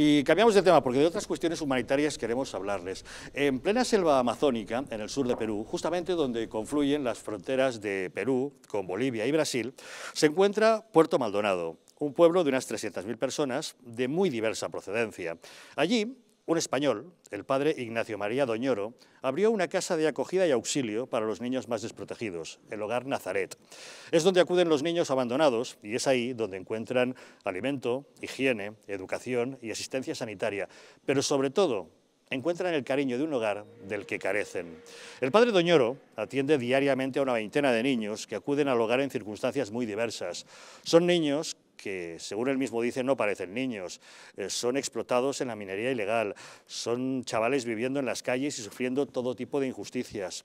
Y cambiamos de tema porque de otras cuestiones humanitarias queremos hablarles. En plena selva amazónica, en el sur de Perú, justamente donde confluyen las fronteras de Perú con Bolivia y Brasil, se encuentra Puerto Maldonado, un pueblo de unas 300.000 personas de muy diversa procedencia. Allí, un español, el padre Ignacio María Doñoro, abrió una casa de acogida y auxilio para los niños más desprotegidos, el Hogar Nazaret. Es donde acuden los niños abandonados y es ahí donde encuentran alimento, higiene, educación y asistencia sanitaria, pero sobre todo encuentran el cariño de un hogar del que carecen. El padre Doñoro atiende diariamente a una veintena de niños que acuden al hogar en circunstancias muy diversas. Son niños que, según él mismo dice, no parecen niños. Eh, son explotados en la minería ilegal, son chavales viviendo en las calles y sufriendo todo tipo de injusticias.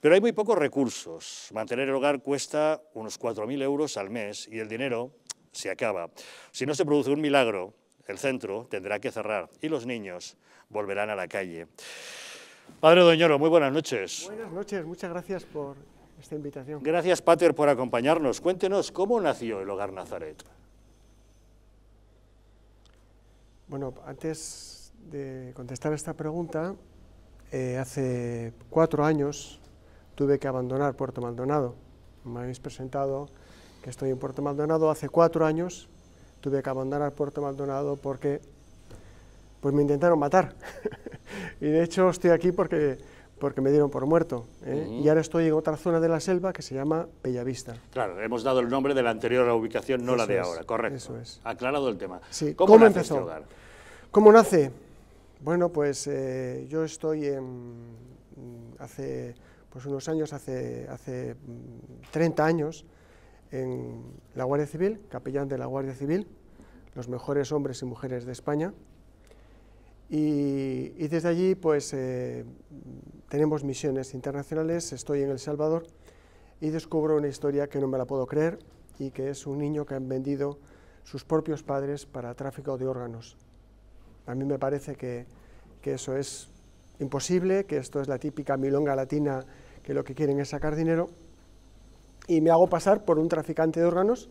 Pero hay muy pocos recursos. Mantener el hogar cuesta unos 4.000 euros al mes y el dinero se acaba. Si no se produce un milagro, el centro tendrá que cerrar y los niños volverán a la calle. Padre Doñoro, muy buenas noches. Buenas noches, muchas gracias por esta invitación. Gracias, Pater, por acompañarnos. Cuéntenos cómo nació el Hogar Nazaret. Bueno, antes de contestar esta pregunta, eh, hace cuatro años tuve que abandonar Puerto Maldonado. Me habéis presentado que estoy en Puerto Maldonado. Hace cuatro años tuve que abandonar Puerto Maldonado porque pues me intentaron matar. y de hecho estoy aquí porque porque me dieron por muerto. ¿eh? Y ahora estoy en otra zona de la selva que se llama Bellavista. Claro, hemos dado el nombre de la anterior ubicación, no la de ahora, correcto. Eso es. Aclarado el tema. ¿Cómo, nace empezó? Este ¿Cómo nace? Bueno, pues eh, yo estoy mm, hace pues unos años, hace, hace 30 mm, años, en la Guardia Civil, capellán de la Guardia Civil, los mejores hombres y mujeres de España. Y, desde allí, pues eh, tenemos misiones internacionales, estoy en El Salvador y descubro una historia que no me la puedo creer y que es un niño que han vendido sus propios padres para tráfico de órganos. A mí me parece que, que eso es imposible, que esto es la típica milonga latina que lo que quieren es sacar dinero y me hago pasar por un traficante de órganos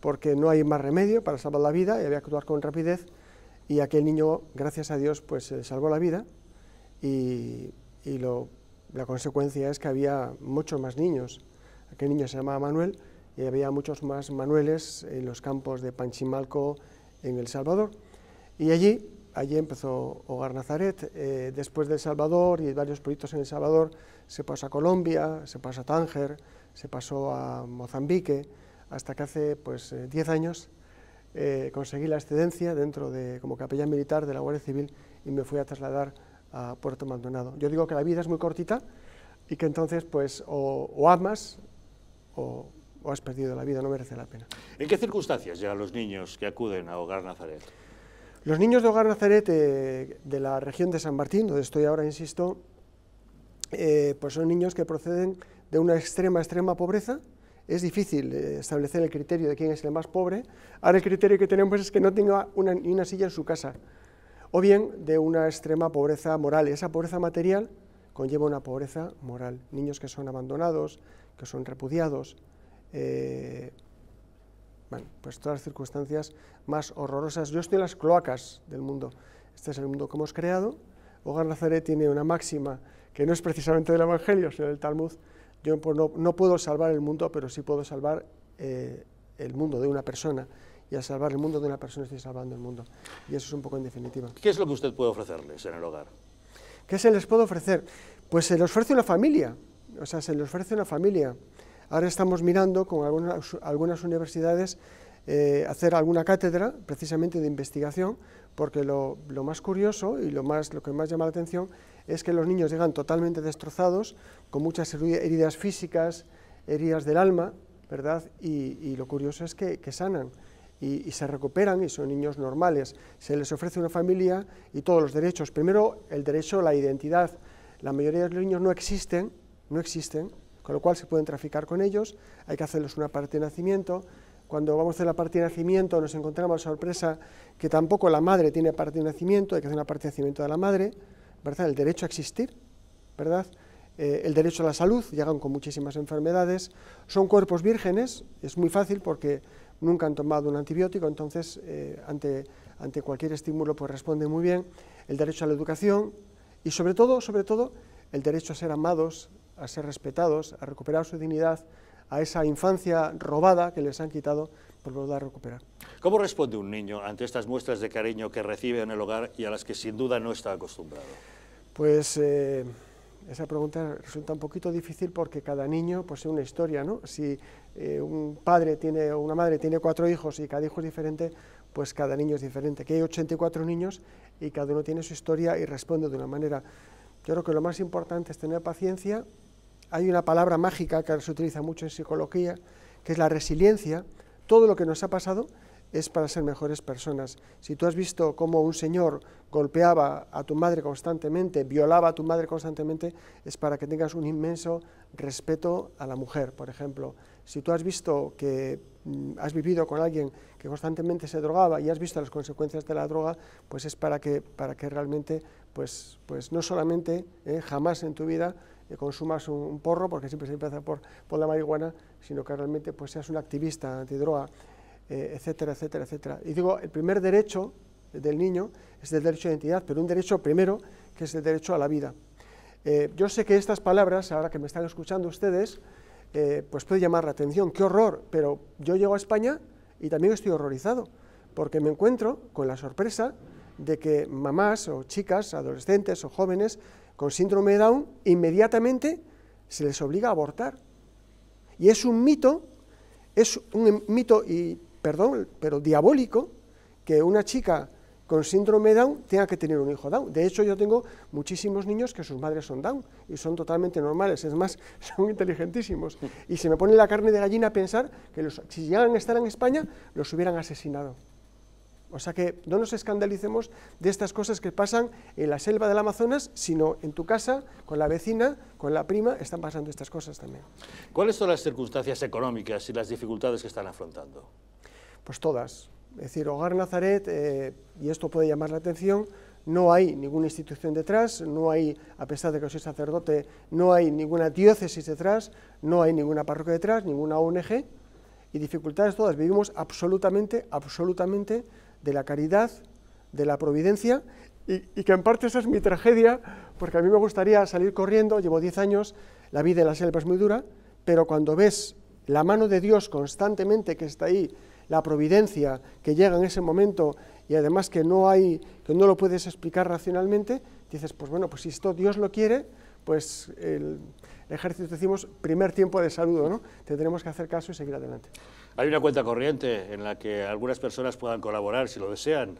porque no hay más remedio para salvar la vida y había que actuar con rapidez y aquel niño, gracias a Dios, pues se salvó la vida y y la consecuencia es que había muchos más niños. Aquel niño se llamaba Manuel y había muchos más Manueles en los campos de Panchimalco, en El Salvador. Y allí, allí empezó Hogar Nazaret. Eh, después de El Salvador y varios proyectos en El Salvador, se pasó a Colombia, se pasó a Tánger, se pasó a Mozambique, hasta que hace 10 pues, eh, años eh, conseguí la excedencia dentro de, como capellán militar de la Guardia Civil y me fui a trasladar a Puerto Maldonado. Yo digo que la vida es muy cortita y que entonces pues o, amas o, has perdido la vida, no merece la pena. ¿En qué circunstancias llegan los niños que acuden a Hogar Nazaret? Los niños de Hogar Nazaret eh, de la región de San Martín, donde estoy ahora, insisto, eh, pues son niños que proceden de una extrema, extrema pobreza. Es difícil eh, establecer el criterio de quién es el más pobre. Ahora el criterio que tenemos es que no tenga ni una silla en su casa o bien de una extrema pobreza moral. esa pobreza material conlleva una pobreza moral. Niños que son abandonados, que son repudiados, eh, pues todas las circunstancias más horrorosas. Yo estoy en las cloacas del mundo. Este es el mundo que hemos creado. Hogan Nazaret tiene una máxima que no es precisamente del Evangelio, sino del Talmud. Yo pues, no, puedo salvar el mundo, pero sí puedo salvar eh, el mundo de una persona y a salvar el mundo de una persona estoy salvando el mundo. Y eso es un poco en definitiva. ¿Qué es lo que usted puede ofrecerles en el hogar? ¿Qué se les puede ofrecer? Pues se les ofrece una familia, o sea, se les ofrece una familia. Ahora estamos mirando con algunas, universidades eh, hacer alguna cátedra precisamente de investigación, porque lo, más curioso y lo, más, lo que más llama la atención es que los niños llegan totalmente destrozados, con muchas heridas físicas, heridas del alma, ¿verdad? Y, lo curioso es que, que sanan y, se recuperan y son niños normales. Se les ofrece una familia y todos los derechos. Primero, el derecho a la identidad. La mayoría de los niños no existen, no existen, con lo cual se pueden traficar con ellos, hay que hacerles una parte de nacimiento. Cuando vamos a hacer la parte de nacimiento nos encontramos sorpresa que tampoco la madre tiene parte de nacimiento, hay que hacer una parte de nacimiento de la madre, ¿verdad? El derecho a existir, ¿verdad? Eh, el derecho a la salud, llegan con muchísimas enfermedades, son cuerpos vírgenes, es muy fácil porque nunca han tomado un antibiótico, entonces eh, ante, ante cualquier estímulo pues responde muy bien. El derecho a la educación y sobre todo, sobre todo, el derecho a ser amados, a ser respetados, a recuperar su dignidad, a esa infancia robada que les han quitado por volver a recuperar. ¿Cómo responde un niño ante estas muestras de cariño que recibe en el hogar y a las que sin duda no está acostumbrado? Pues... Eh, esa pregunta resulta un poquito difícil porque cada niño posee pues, una historia, ¿no? Si eh, un padre tiene, una madre tiene cuatro hijos y cada hijo es diferente, pues cada niño es diferente. Aquí hay 84 niños y cada uno tiene su historia y responde de una manera. Yo creo que lo más importante es tener paciencia. Hay una palabra mágica que se utiliza mucho en psicología, que es la resiliencia. Todo lo que nos ha pasado es para ser mejores personas. Si tú has visto cómo un señor golpeaba a tu madre constantemente, violaba a tu madre constantemente, es para que tengas un inmenso respeto a la mujer, por ejemplo. Si tú has visto que mm, has vivido con alguien que constantemente se drogaba y has visto las consecuencias de la droga, pues es para que, para que realmente, pues, pues no solamente eh, jamás en tu vida eh, consumas un, un, porro, porque siempre se empieza por, por la marihuana, sino que realmente pues seas un activista antidroga. Eh, etcétera, etcétera, etcétera. Y digo, el primer derecho del niño es el derecho a identidad, pero un derecho primero que es el derecho a la vida. Eh, yo sé que estas palabras, ahora que me están escuchando ustedes, eh, pues puede llamar la atención, qué horror, pero yo llego a España y también estoy horrorizado, porque me encuentro con la sorpresa de que mamás o chicas, adolescentes o jóvenes con síndrome de Down, inmediatamente se les obliga a abortar. Y es un mito, es un mito y perdón, pero diabólico que una chica con síndrome Down tenga que tener un hijo Down. De hecho, yo tengo muchísimos niños que sus madres son Down y son totalmente normales, es más, son inteligentísimos. Y se me pone la carne de gallina pensar que los, si llegaran a estar en España, los hubieran asesinado. O sea que no nos escandalicemos de estas cosas que pasan en la selva del Amazonas, sino en tu casa, con la vecina, con la prima, están pasando estas cosas también. ¿Cuáles son las circunstancias económicas y las dificultades que están afrontando? Pues todas. Es decir, Hogar Nazaret, eh, y esto puede llamar la atención, no hay ninguna institución detrás, no hay, a pesar de que soy sacerdote, no hay ninguna diócesis detrás, no hay ninguna parroquia detrás, ninguna ONG, y dificultades todas. Vivimos absolutamente, absolutamente de la caridad, de la providencia, y, y, que en parte esa es mi tragedia, porque a mí me gustaría salir corriendo, llevo 10 años, la vida en la selva es muy dura, pero cuando ves la mano de Dios constantemente que está ahí la providencia que llega en ese momento y además que no hay, que no lo puedes explicar racionalmente, dices, pues bueno, pues si esto Dios lo quiere, pues el, ejército decimos primer tiempo de saludo, ¿no? tenemos que hacer caso y seguir adelante. Hay una cuenta corriente en la que algunas personas puedan colaborar si lo desean.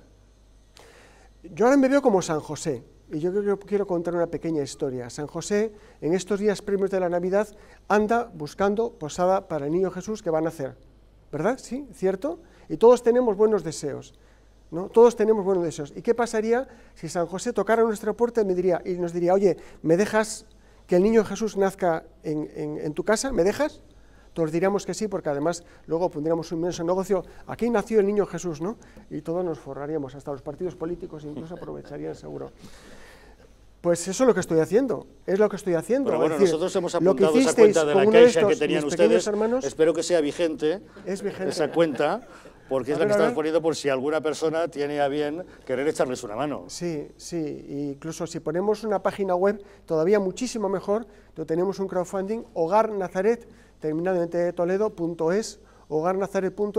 Yo ahora me veo como San José y yo quiero contar una pequeña historia. San José en estos días premios de la Navidad anda buscando posada para el niño Jesús que va a nacer. ¿verdad? Sí, ¿cierto? Y todos tenemos buenos deseos, ¿no? Todos tenemos buenos deseos. ¿Y qué pasaría si San José tocara nuestra puerta y, me diría, y nos diría, oye, ¿me dejas que el niño Jesús nazca en, tu casa? ¿Me dejas? Todos diríamos que sí, porque además luego pondríamos un inmenso negocio. Aquí nació el niño Jesús, ¿no? Y todos nos forraríamos, hasta los partidos políticos incluso aprovecharían seguro. Pues eso es lo que estoy haciendo, es lo que estoy haciendo. Pero bueno, nosotros hemos apuntado esa cuenta de la caixa que tenían ustedes, espero que sea vigente, esa cuenta, porque es la que estamos poniendo por si alguna persona tiene a bien querer echarles una mano. Sí, sí, incluso si ponemos una página web, todavía muchísimo mejor, tenemos un crowdfunding, hogarnazaret, terminado de toledo.es, Hogar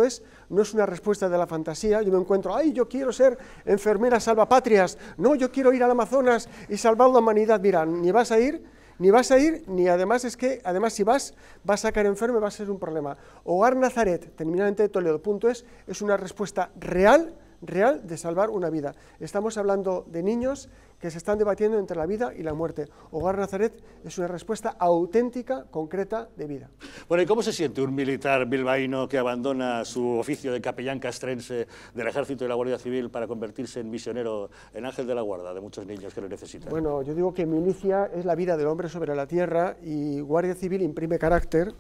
es, no es una respuesta de la fantasía. Yo me encuentro, ay, yo quiero ser enfermera salvapatrias, no, yo quiero ir al Amazonas y salvar la humanidad. Mira, ni vas a ir, ni vas a ir, ni además es que, además si vas, vas a caer enfermo y va a ser un problema. Hogar Nazaret, terminante de Toledo.es, es una respuesta real real de salvar una vida. Estamos hablando de niños que se están debatiendo entre la vida y la muerte. Hogar Nazaret es una respuesta auténtica, concreta de vida. Bueno, ¿y cómo se siente un militar bilbaíno que abandona su oficio de capellán castrense del Ejército y la Guardia Civil para convertirse en misionero, en ángel de la guarda de muchos niños que lo necesitan? Bueno, yo digo que milicia es la vida del hombre sobre la tierra y Guardia Civil imprime carácter,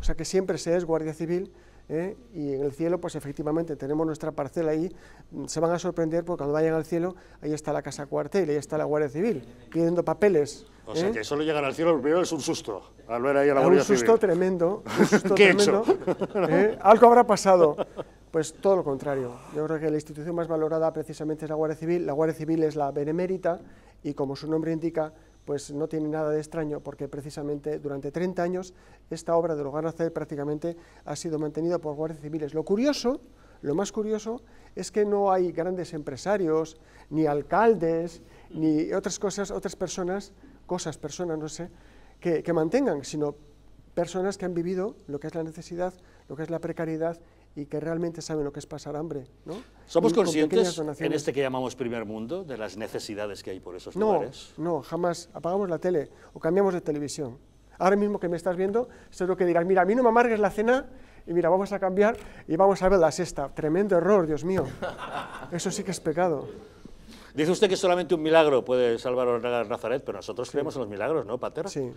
o sea que siempre se es Guardia Civil ¿eh? y en el cielo pues efectivamente tenemos nuestra parcela ahí, mm, se van a sorprender porque cuando vayan al cielo ahí está la casa cuartel, ahí está la Guardia Civil pidiendo papeles. O sea ¿eh? que solo llegar al cielo primero es un susto, al ver ahí a la Guardia un Susto tremendo, un susto ¿Qué tremendo, ¿eh? algo habrá pasado. Pues todo lo contrario. Yo creo que la institución más valorada precisamente es la Guardia Civil. La Guardia Civil es la benemérita y como su nombre indica, pues no tiene nada de extraño porque precisamente durante 30 años esta obra de hacer prácticamente ha sido mantenida por guardias civiles. Lo curioso, lo más curioso es que no hay grandes empresarios, ni alcaldes, ni otras cosas, otras personas, cosas, personas, no sé, que, que mantengan, sino personas que han vivido lo que es la necesidad, lo que es la precariedad y que realmente saben lo que es pasar hambre. ¿no? ¿Somos conscientes en este que llamamos primer mundo de las necesidades que hay por esos lugares? No, jamás. Apagamos la tele o cambiamos de televisión. Ahora mismo que me estás viendo, sé lo que dirás, mira, a mí no me amargues la cena y mira, vamos a cambiar y vamos a ver la sexta. Tremendo error, Dios mío. Eso sí que es pecado. Dice usted que solamente un milagro puede salvar a Nazaret, pero nosotros creemos en los milagros, ¿no, Pater? Sí.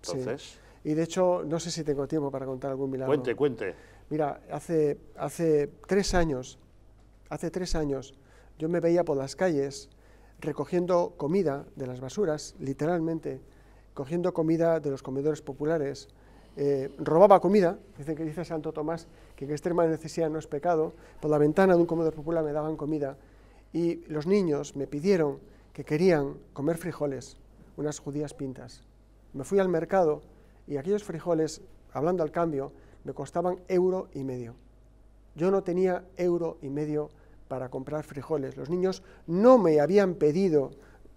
Entonces... Sí. Y de hecho, no sé si tengo tiempo para contar algún milagro. Cuente, cuente. Mira, hace, hace tres años, hace tres años, yo me veía por las calles recogiendo comida de las basuras, literalmente, cogiendo comida de los comedores populares, eh, robaba comida, dicen que dice Santo Tomás que en extrema necesidad no es pecado, por la ventana de un comedor popular me daban comida y los niños me pidieron que querían comer frijoles, unas judías pintas. Me fui al mercado y aquellos frijoles, hablando al cambio, me costaban euro y medio. Yo no tenía euro y medio para comprar frijoles. Los niños no me habían pedido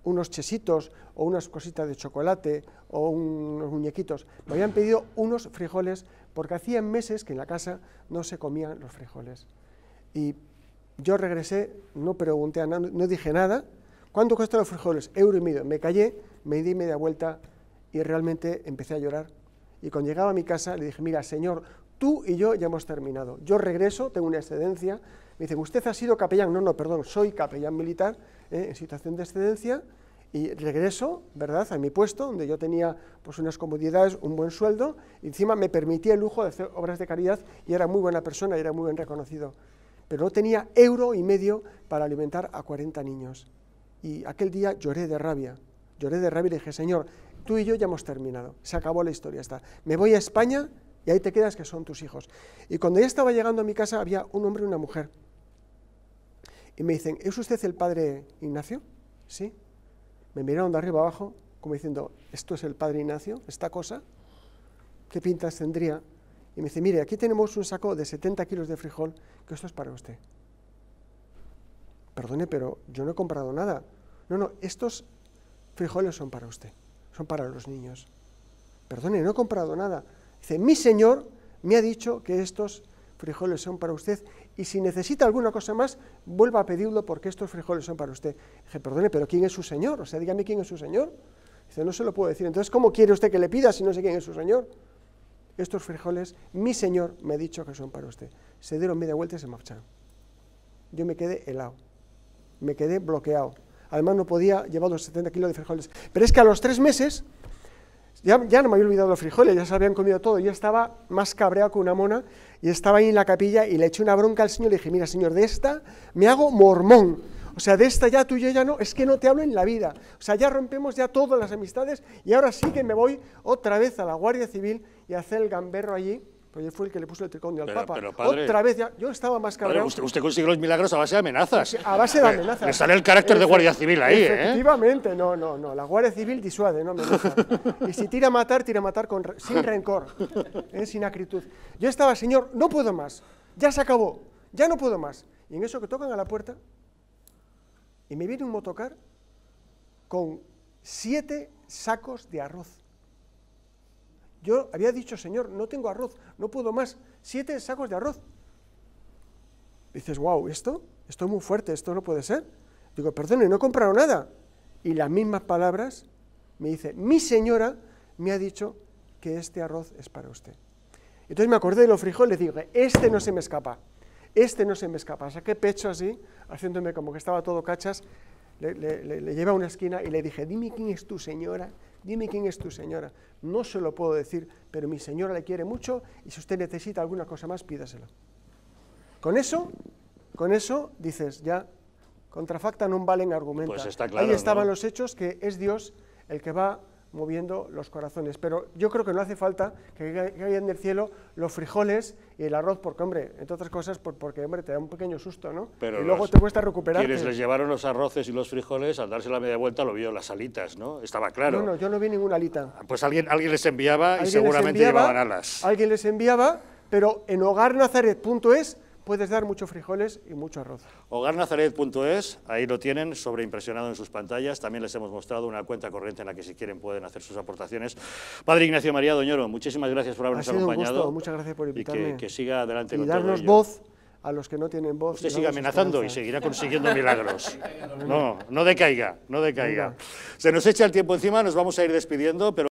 unos chesitos o unas cositas de chocolate o unos muñequitos. Me habían pedido unos frijoles porque hacían meses que en la casa no se comían los frijoles. Y yo regresé, no pregunté a no dije nada. ¿Cuánto cuestan los frijoles? Euro y medio. Me callé, me di media vuelta y realmente empecé a llorar y cuando llegaba a mi casa le dije, mira, señor, tú y yo ya hemos terminado. Yo regreso, tengo una excedencia. Me dicen, usted ha sido capellán. No, no, perdón, soy capellán militar eh, en situación de excedencia y regreso, ¿verdad?, a mi puesto, donde yo tenía pues unas comodidades, un buen sueldo, y encima me permitía el lujo de hacer obras de caridad y era muy buena persona y era muy bien reconocido. Pero no tenía euro y medio para alimentar a 40 niños. Y aquel día lloré de rabia. Lloré de rabia y le dije, Señor, tú y yo ya hemos terminado, se acabó la historia, está. Me voy a España y ahí te quedas que son tus hijos. Y cuando ya estaba llegando a mi casa había un hombre y una mujer. Y me dicen, ¿es usted el padre Ignacio? Sí. Me miraron de arriba abajo como diciendo, ¿esto es el padre Ignacio? ¿Esta cosa? ¿Qué pintas tendría? Y me dice, mire, aquí tenemos un saco de 70 kilos de frijol, que esto es para usted. Perdone, pero yo no he comprado nada. No, no, estos frijoles son para usted son para los niños. Perdone, no he comprado nada. Dice, mi señor me ha dicho que estos frijoles son para usted y si necesita alguna cosa más, vuelva a pedirlo porque estos frijoles son para usted. Dije, perdone, pero ¿quién es su señor? O sea, dígame quién es su señor. Dice, no se lo puedo decir. Entonces, ¿cómo quiere usted que le pida si no sé quién es su señor? Estos frijoles, mi señor me ha dicho que son para usted. Se dieron media vuelta y se marcharon. Yo me quedé helado, me quedé bloqueado además no podía llevar los 70 kilos de frijoles. Pero es que a los tres meses, ya, ya no me había olvidado los frijoles, ya se habían comido todo, yo estaba más cabreado que una mona, y estaba ahí en la capilla y le eché una bronca al Señor y le dije, mira Señor, de esta me hago mormón. O sea, de esta ya tú y yo ya no, es que no te hablo en la vida. O sea, ya rompemos ya todas las amistades y ahora sí que me voy otra vez a la Guardia Civil y a hacer el gamberro allí pues fue el que le puso el tricón al Papa. Otra vez ya, yo estaba más cabreado. Usted, usted, consigue los milagros a base de amenazas. A base de eh, amenazas. Le, sale el carácter de Guardia Civil ahí, ¿eh? efectivamente, no, no, no. La Guardia Civil disuade, no amenaza. y si tira a matar, tira a matar sin rencor, ¿eh? sin acritud. Yo estaba, señor, no puedo más. Ya se acabó. Ya no puedo más. Y en eso que tocan a la puerta, y me viene un motocar con siete sacos de arroz yo había dicho, Señor, no tengo arroz, no puedo más. Siete sacos de arroz. Dices, wow, ¿esto? Esto es muy fuerte, esto no puede ser. Digo, perdone, no he comprado nada. Y las mismas palabras me dice, mi señora me ha dicho que este arroz es para usted. Entonces me acordé de los frijoles y dije, este no se me escapa, este no se me escapa. Saqué pecho así, haciéndome como que estaba todo cachas, le, le, lleva a una esquina y le dije, dime quién es tu señora dime quién es tu señora. No se lo puedo decir, pero mi señora le quiere mucho y si usted necesita alguna cosa más, pídasela. Con eso, con eso dices, ya, contrafacta no valen argumentos. Pues Ahí estaban los hechos que es Dios el que va moviendo los corazones. Pero yo creo que no hace falta que caigan el cielo los frijoles y el arroz, porque, hombre, entre otras cosas, porque, hombre, te da un pequeño susto, ¿no? Pero y luego te cuesta recuperar. Quienes les llevaron los arroces y los frijoles, al darse la media vuelta, lo vio las alitas, ¿no? Estaba claro. No, no, yo no vi ninguna alita. Pues alguien, alguien les enviaba y seguramente llevaban alas. Alguien les enviaba, pero en hogarnazaret.es puedes dar muchos frijoles y mucho arroz. Hogarnazaret.es, ahí lo tienen, sobreimpresionado en sus pantallas. También les hemos mostrado una cuenta corriente en la que si quieren pueden hacer sus aportaciones. Padre Ignacio María Doñoro, muchísimas gracias por habernos ha sido acompañado. Un gusto. Muchas gracias por invitarme. Y que, siga adelante y darnos voz a los que no tienen voz. Usted sigue amenazando y seguirá consiguiendo milagros. No, no decaiga, no decaiga. Se nos echa el tiempo encima, nos vamos a ir despidiendo, pero